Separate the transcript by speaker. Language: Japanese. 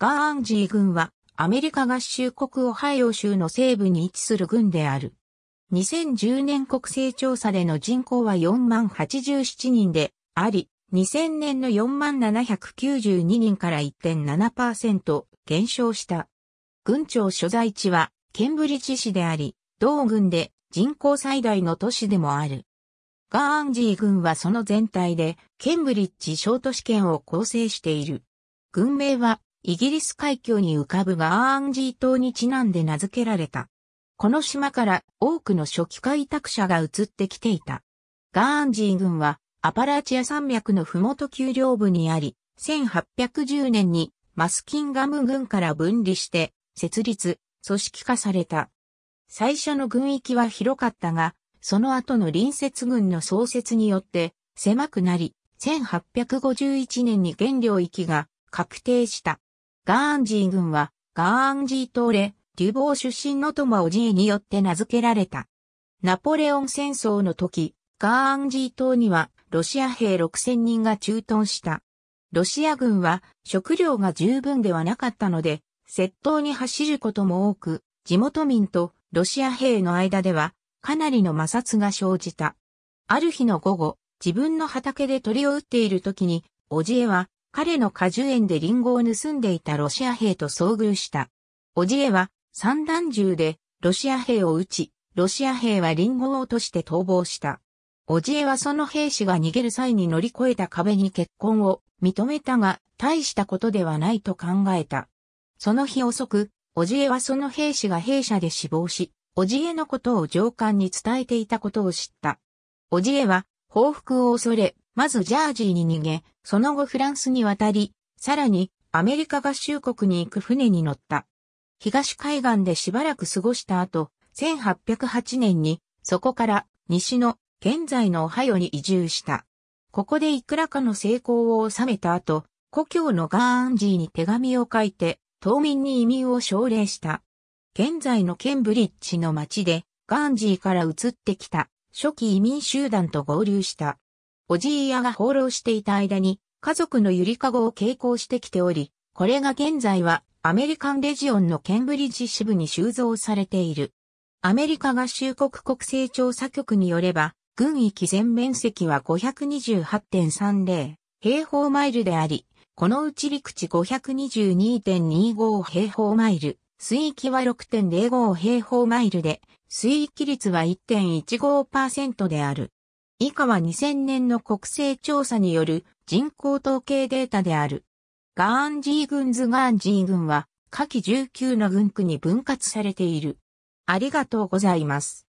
Speaker 1: ガーンジー軍はアメリカ合衆国オハイオ州の西部に位置する軍である。2010年国勢調査での人口は4万87人であり、2000年の4万792人から1.7%減少した。軍庁所在地はケンブリッジ市であり、同軍で人口最大の都市でもある。ガーンジー軍はその全体でケンブリッジ小都市圏を構成している。軍名はイギリス海峡に浮かぶガーンジー島にちなんで名付けられた。この島から多くの初期開拓者が移ってきていた。ガーンジー軍はアパラチア山脈のふもと丘陵部にあり、1810年にマスキンガム軍から分離して設立、組織化された。最初の軍域は広かったが、その後の隣接軍の創設によって狭くなり、1851年に原領域が確定した。ガーンジー軍は、ガーンジー島で、デュボー出身のトマオジーによって名付けられた。ナポレオン戦争の時、ガーンジー島にはロシア兵6000人が駐屯した。ロシア軍は食料が十分ではなかったので、窃盗に走ることも多く、地元民とロシア兵の間ではかなりの摩擦が生じた。ある日の午後、自分の畑で鳥を撃っている時に、おじえは彼の果樹園でリンゴを盗んでいたロシア兵と遭遇した。おじえは散弾銃でロシア兵を撃ち、ロシア兵はリンゴを落として逃亡した。おじえはその兵士が逃げる際に乗り越えた壁に結婚を認めたが、大したことではないと考えた。その日遅く、おじえはその兵士が兵舎で死亡し、おじえのことを上官に伝えていたことを知った。おじえは報復を恐れ、まずジャージーに逃げ、その後フランスに渡り、さらにアメリカ合衆国に行く船に乗った。東海岸でしばらく過ごした後、1808年にそこから西の現在のオハヨに移住した。ここでいくらかの成功を収めた後、故郷のガーンジーに手紙を書いて、島民に移民を奨励した。現在のケンブリッジの町で、ガーンジーから移ってきた初期移民集団と合流した。おじいやが放浪していた間に家族のゆりかごを傾向してきており、これが現在はアメリカンレジオンのケンブリッジ支部に収蔵されている。アメリカ合衆国国勢調査局によれば、軍域全面積は528.30平方マイルであり、このうち陸地522.25平方マイル、水域は6.05平方マイルで、水域率は1.15%である。以下は2000年の国勢調査による人口統計データである。ガーンジー郡ズガーンジー郡は下記19の軍区に分割されている。ありがとうございます。